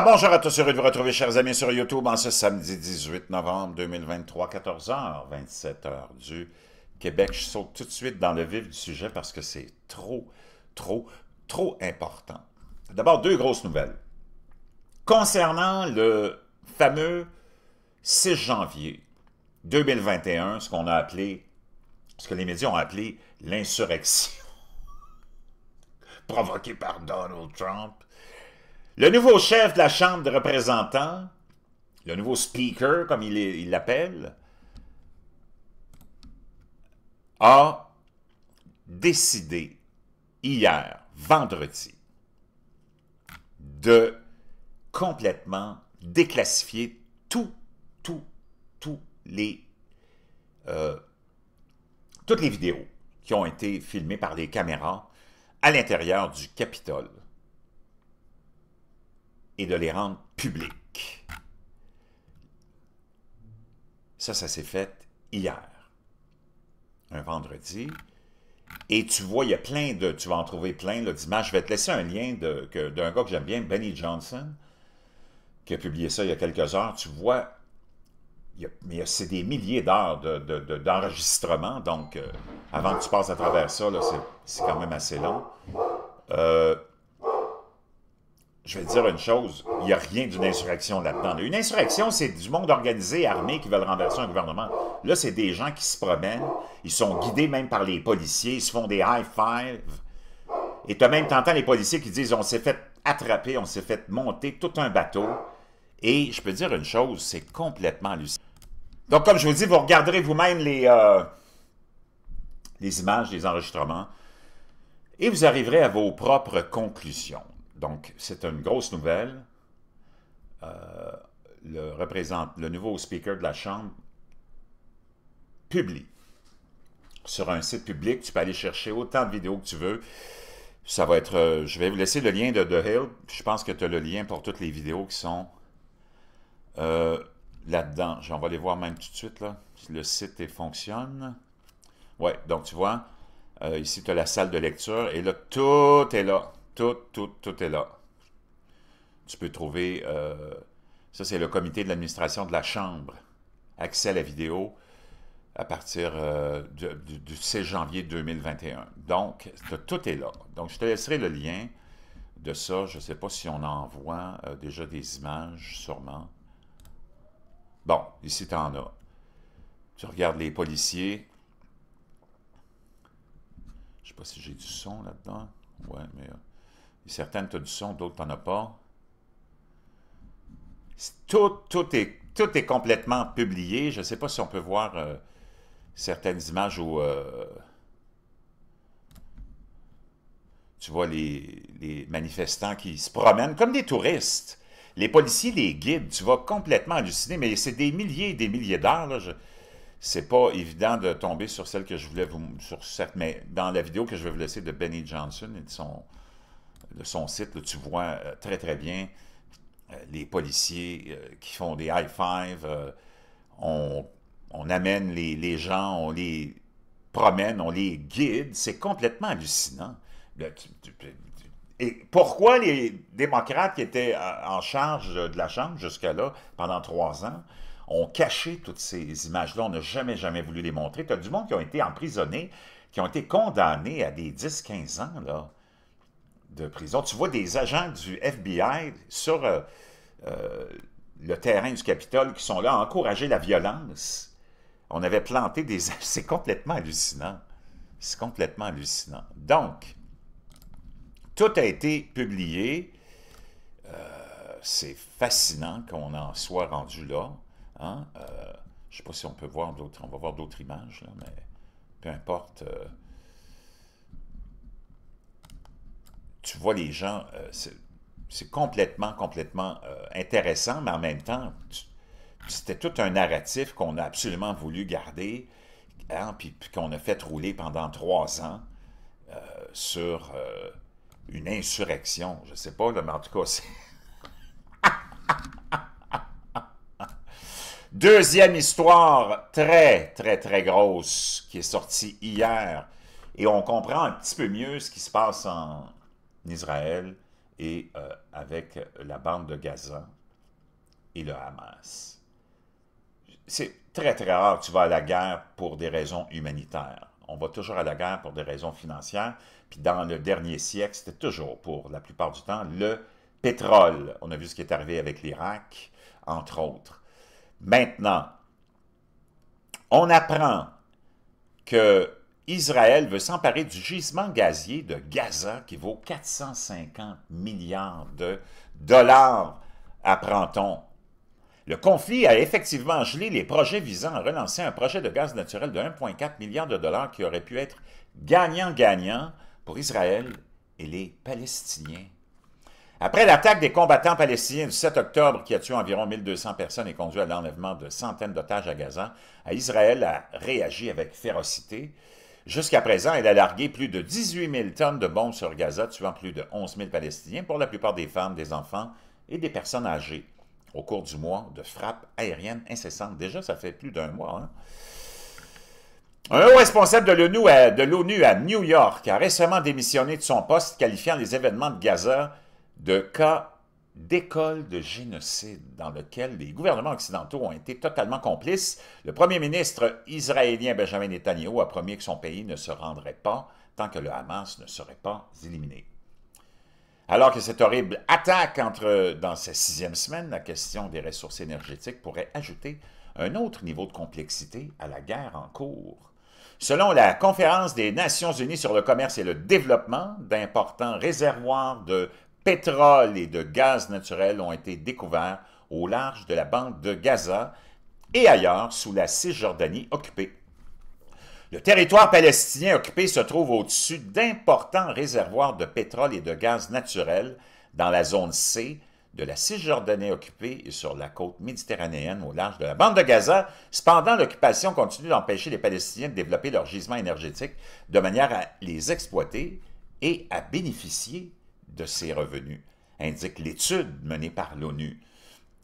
Ah, bonjour à tous, heureux de vous retrouver, chers amis, sur YouTube en ce samedi 18 novembre 2023, 14h, 27h du Québec. Je saute tout de suite dans le vif du sujet parce que c'est trop, trop, trop important. D'abord, deux grosses nouvelles. Concernant le fameux 6 janvier 2021, ce qu'on a appelé, ce que les médias ont appelé l'insurrection provoquée par Donald Trump, le nouveau chef de la Chambre des représentants, le nouveau speaker, comme il l'appelle, a décidé hier, vendredi, de complètement déclassifier tout, tous les, euh, toutes les vidéos qui ont été filmées par les caméras à l'intérieur du Capitole et de les rendre publics. Ça, ça s'est fait hier, un vendredi. Et tu vois, il y a plein de... Tu vas en trouver plein le dimanche. Je vais te laisser un lien d'un gars que j'aime bien, Benny Johnson, qui a publié ça il y a quelques heures. Tu vois, mais c'est des milliers d'heures d'enregistrement. De, de, donc, euh, avant que tu passes à travers ça, c'est quand même assez long. Euh, je vais te dire une chose, il n'y a rien d'une insurrection là-dedans. Une insurrection, c'est du monde organisé, armé, qui veulent renverser un gouvernement. Là, c'est des gens qui se promènent, ils sont guidés même par les policiers, ils se font des high-fives. Et tu même, t'entends les policiers qui disent « on s'est fait attraper, on s'est fait monter tout un bateau ». Et je peux dire une chose, c'est complètement hallucinant. Donc, comme je vous dis, vous regarderez vous-même les, euh, les images, les enregistrements, et vous arriverez à vos propres conclusions. Donc, c'est une grosse nouvelle. Euh, le, représente, le nouveau speaker de la Chambre publie. Sur un site public, tu peux aller chercher autant de vidéos que tu veux. Ça va être. Euh, je vais vous laisser le lien de The Hill. Je pense que tu as le lien pour toutes les vidéos qui sont euh, là-dedans. J'en vais aller voir même tout de suite. Là. Le site fonctionne. Ouais, donc tu vois, ici tu as la salle de lecture et là, tout est là. Tout, tout, tout est là. Tu peux trouver, euh, ça c'est le comité de l'administration de la Chambre, accès à la vidéo à partir euh, du, 16 janvier 2021. Donc, tout est là. Donc, je te laisserai le lien de ça. Je ne sais pas si on envoie euh, déjà des images, sûrement. Bon, ici, tu en as. Tu regardes les policiers. Je ne sais pas si j'ai du son là-dedans. Ouais, mais... Certaines, tu as du son, d'autres, tu n'en as pas. Tout, est, tout est complètement publié. Je ne sais pas si on peut voir euh, certaines images où euh, tu vois les, manifestants qui se promènent comme des touristes. Les policiers les guides, Tu vas complètement halluciner, mais c'est des milliers et des milliers d'heures. C'est pas évident de tomber sur celle que je voulais vous... Sur cette, mais dans la vidéo que je vais vous laisser de Benny Johnson et de son de son site, tu vois euh, très, très bien euh, les policiers euh, qui font des high five. On, amène les, gens, on les promène, on les guide. C'est complètement hallucinant. Et pourquoi les démocrates qui étaient en charge de la Chambre jusque là, pendant trois ans, ont caché toutes ces images-là? On n'a jamais, jamais voulu les montrer. Tu as du monde qui ont été emprisonnés, qui ont été condamnés à des 10-15 ans, là de prison. Tu vois des agents du FBI sur euh, euh, le terrain du Capitole qui sont là à encourager la violence. On avait planté des... C'est complètement hallucinant. C'est complètement hallucinant. Donc, tout a été publié. Euh, c'est fascinant qu'on en soit rendu là. Hein. je ne sais pas si on peut voir d'autres... On va voir d'autres images, là, mais peu importe... tu vois les gens, euh, c'est complètement, complètement euh, intéressant, mais en même temps, c'était tout un narratif qu'on a absolument voulu garder, hein, puis, qu'on a fait rouler pendant trois ans euh, sur une insurrection. Je sais pas, mais en tout cas, c'est... Deuxième histoire très, très, très grosse qui est sortie hier. Et on comprend un petit peu mieux ce qui se passe en, Israël et euh, avec la bande de Gaza et le Hamas. C'est très, très rare que tu vas à la guerre pour des raisons humanitaires. On va toujours à la guerre pour des raisons financières. Puis dans le dernier siècle, c'était toujours, pour la plupart du temps, le pétrole. On a vu ce qui est arrivé avec l'Irak, entre autres. Maintenant, on apprend que Israël veut s'emparer du gisement gazier de Gaza qui vaut 450 milliards de dollars, apprend-on. Le conflit a effectivement gelé les projets visant à relancer un projet de gaz naturel de 1,4 milliard de dollars qui aurait pu être gagnant-gagnant pour Israël et les Palestiniens. Après l'attaque des combattants palestiniens du 7 octobre qui a tué environ 1200 personnes et conduit à l'enlèvement de centaines d'otages à Gaza, Israël a réagi avec férocité Jusqu'à présent, elle a largué plus de 18 000 tonnes de bombes sur Gaza, tuant plus de 11 000 Palestiniens, pour la plupart des femmes, des enfants et des personnes âgées. Au cours du mois de frappes aériennes incessantes, déjà ça fait plus d'un mois. Hein. Un haut responsable de l'ONU à, à, New York a récemment démissionné de son poste, qualifiant les événements de Gaza de cas d'école de génocide dans lequel les gouvernements occidentaux ont été totalement complices. Le premier ministre israélien Benjamin Netanyahu a promis que son pays ne se rendrait pas tant que le Hamas ne serait pas éliminé. Alors que cette horrible attaque entre dans sa sixième semaine, la question des ressources énergétiques pourrait ajouter un autre niveau de complexité à la guerre en cours. Selon la Conférence des Nations Unies sur le commerce et le développement, d'importants réservoirs de pétrole et de gaz naturel ont été découverts au large de la bande de Gaza et ailleurs sous la Cisjordanie occupée. Le territoire palestinien occupé se trouve au-dessus d'importants réservoirs de pétrole et de gaz naturel dans la zone C de la Cisjordanie occupée et sur la côte méditerranéenne au large de la bande de Gaza. Cependant, l'occupation continue d'empêcher les Palestiniens de développer leurs gisements énergétiques de manière à les exploiter et à bénéficier de ses revenus, indique l'étude menée par l'ONU.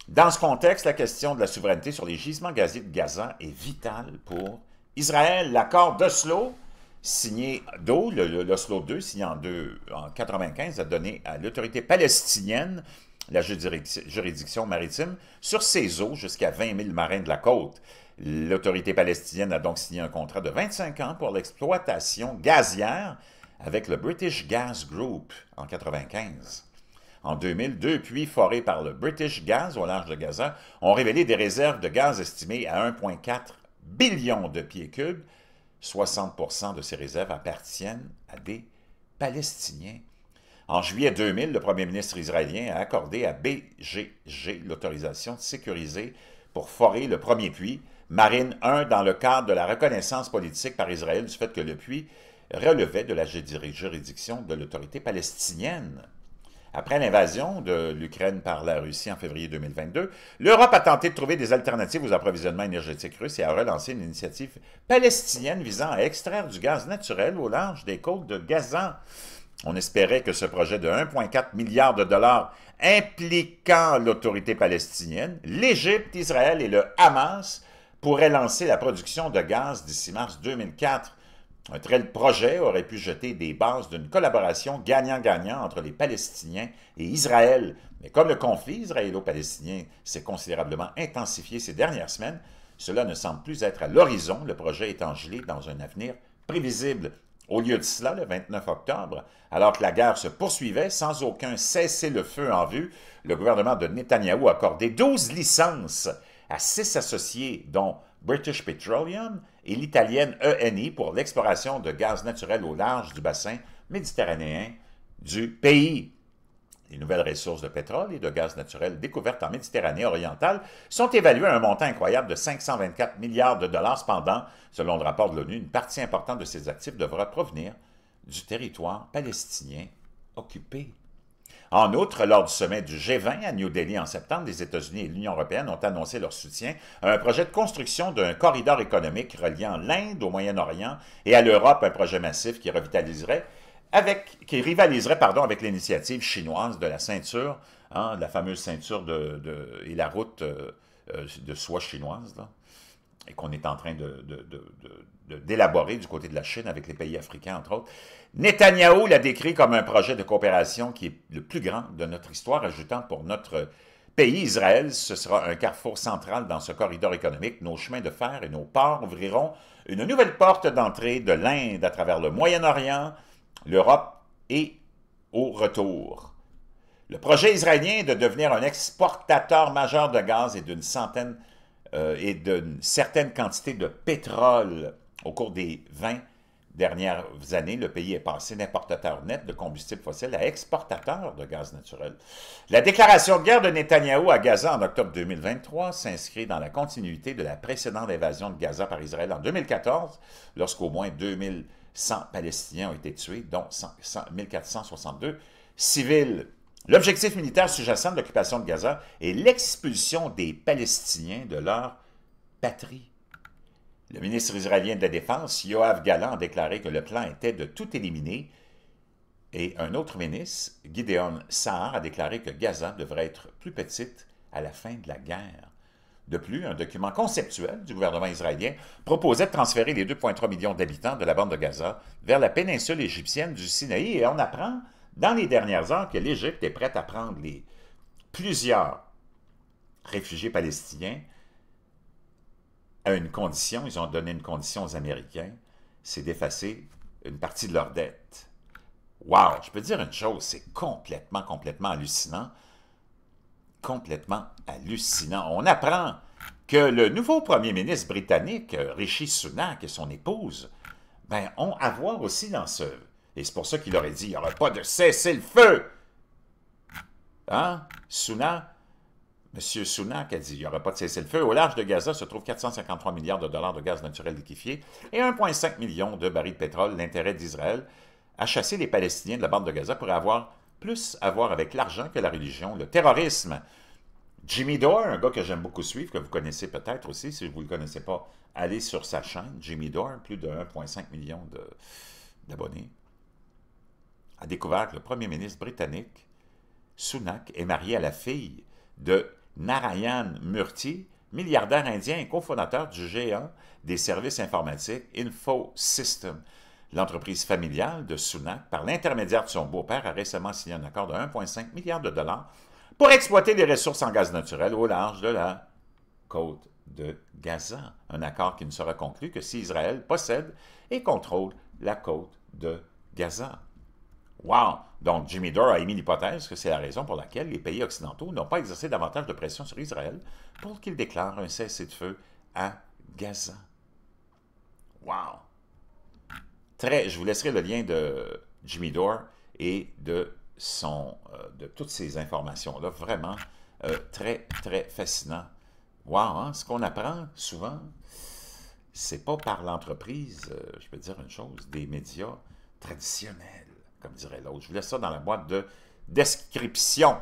Dans ce contexte, la question de la souveraineté sur les gisements gaziers de Gaza est vitale pour Israël. L'accord d'Oslo, signé d'eau, l'Oslo 2, signé en 1995, a donné à l'autorité palestinienne la juridiction maritime sur ses eaux jusqu'à 20 000 marins de la côte. L'autorité palestinienne a donc signé un contrat de 25 ans pour l'exploitation gazière avec le British Gas Group en 1995. En 2002, deux puits forés par le British Gas au large de Gaza ont révélé des réserves de gaz estimées à 1,4 billion de pieds cubes. 60 de ces réserves appartiennent à des Palestiniens. En juillet 2000, le premier ministre israélien a accordé à BGG l'autorisation de sécuriser pour forer le premier puits, Marine 1, dans le cadre de la reconnaissance politique par Israël du fait que le puits relevait de la juridiction de l'autorité palestinienne. Après l'invasion de l'Ukraine par la Russie en février 2022, l'Europe a tenté de trouver des alternatives aux approvisionnements énergétiques russes et a relancé une initiative palestinienne visant à extraire du gaz naturel au large des côtes de Gaza. On espérait que ce projet de 1,4 milliard de dollars impliquant l'autorité palestinienne, l'Égypte, Israël et le Hamas pourrait lancer la production de gaz d'ici mars 2004. Un tel projet aurait pu jeter des bases d'une collaboration gagnant-gagnant entre les Palestiniens et Israël. Mais comme le conflit israélo-palestinien s'est considérablement intensifié ces dernières semaines, cela ne semble plus être à l'horizon, le projet étant gelé dans un avenir prévisible. Au lieu de cela, le 29 octobre, alors que la guerre se poursuivait sans aucun cessez-le-feu en vue, le gouvernement de Netanyahou a accordé 12 licences à six associés, dont British Petroleum, et l'italienne ENI pour l'exploration de gaz naturel au large du bassin méditerranéen du pays. Les nouvelles ressources de pétrole et de gaz naturel découvertes en Méditerranée orientale sont évaluées à un montant incroyable de 524 milliards de dollars. Cependant, selon le rapport de l'ONU, une partie importante de ces actifs devra provenir du territoire palestinien occupé. En outre, lors du sommet du G20 à New Delhi en septembre, les États-Unis et l'Union européenne ont annoncé leur soutien à un projet de construction d'un corridor économique reliant l'Inde au Moyen-Orient et à l'Europe, un projet massif qui revitaliserait qui rivaliserait pardon, avec l'initiative chinoise de la ceinture, hein, la fameuse ceinture de, et la route euh, euh, de soie chinoise et qu'on est en train d'élaborer de, du côté de la Chine avec les pays africains, entre autres. Netanyahou l'a décrit comme un projet de coopération qui est le plus grand de notre histoire, ajoutant pour notre pays Israël, ce sera un carrefour central dans ce corridor économique. Nos chemins de fer et nos ports ouvriront une nouvelle porte d'entrée de l'Inde à travers le Moyen-Orient, l'Europe et au retour. Le projet israélien de devenir un exportateur majeur de gaz et d'une centaine de euh, et d'une certaine quantité de pétrole au cours des 20 dernières années, le pays est passé d'importateur net de combustibles fossiles à exportateur de gaz naturel. La déclaration de guerre de Netanyahou à Gaza en octobre 2023 s'inscrit dans la continuité de la précédente invasion de Gaza par Israël en 2014, lorsqu'au moins 2100 Palestiniens ont été tués, dont 1462 civils. L'objectif militaire sous-jacent de l'occupation de Gaza est l'expulsion des Palestiniens de leur patrie. Le ministre israélien de la Défense, Yoav Gallant a déclaré que le plan était de tout éliminer et un autre ministre, Gideon Saar, a déclaré que Gaza devrait être plus petite à la fin de la guerre. De plus, un document conceptuel du gouvernement israélien proposait de transférer les 2,3 millions d'habitants de la bande de Gaza vers la péninsule égyptienne du Sinaï et on apprend dans les dernières heures que l'Égypte est prête à prendre les, plusieurs réfugiés palestiniens à une condition, ils ont donné une condition aux Américains, c'est d'effacer une partie de leur dette. Wow! Je peux dire une chose, c'est complètement, complètement hallucinant. Complètement hallucinant. On apprend que le nouveau premier ministre britannique, Rishi Sunak et son épouse, ben, ont à voir aussi dans ce et c'est pour ça qu'il aurait dit, il n'y aurait pas de cessez-le-feu. Hein? Sunak, M. Sunak a dit, il n'y aura pas de cessez-le-feu. Au large de Gaza se trouvent 453 milliards de dollars de gaz naturel liquéfié et 1,5 million de barils de pétrole. L'intérêt d'Israël à chasser les Palestiniens de la bande de Gaza pourrait avoir plus à voir avec l'argent que la religion, le terrorisme. Jimmy Dore, un gars que j'aime beaucoup suivre, que vous connaissez peut-être aussi, si vous ne le connaissez pas, allez sur sa chaîne, Jimmy Dore, plus de 1,5 million d'abonnés a découvert que le premier ministre britannique, Sunak, est marié à la fille de Narayan Murthy, milliardaire indien et cofondateur du géant des services informatiques InfoSystem. L'entreprise familiale de Sunak, par l'intermédiaire de son beau-père, a récemment signé un accord de 1,5 milliard de dollars pour exploiter des ressources en gaz naturel au large de la côte de Gaza. Un accord qui ne sera conclu que si Israël possède et contrôle la côte de Gaza. Wow! Donc, Jimmy Dore a émis l'hypothèse que c'est la raison pour laquelle les pays occidentaux n'ont pas exercé davantage de pression sur Israël pour qu'il déclare un cessez-le-feu à Gaza. Wow! Très, je vous laisserai le lien de Jimmy Dore et de, son, euh, de toutes ces informations-là. Vraiment euh, très, très fascinant. Wow! Hein? Ce qu'on apprend souvent, c'est pas par l'entreprise, euh, je peux dire une chose, des médias traditionnels comme dirait l'autre. Je vous laisse ça dans la boîte de description.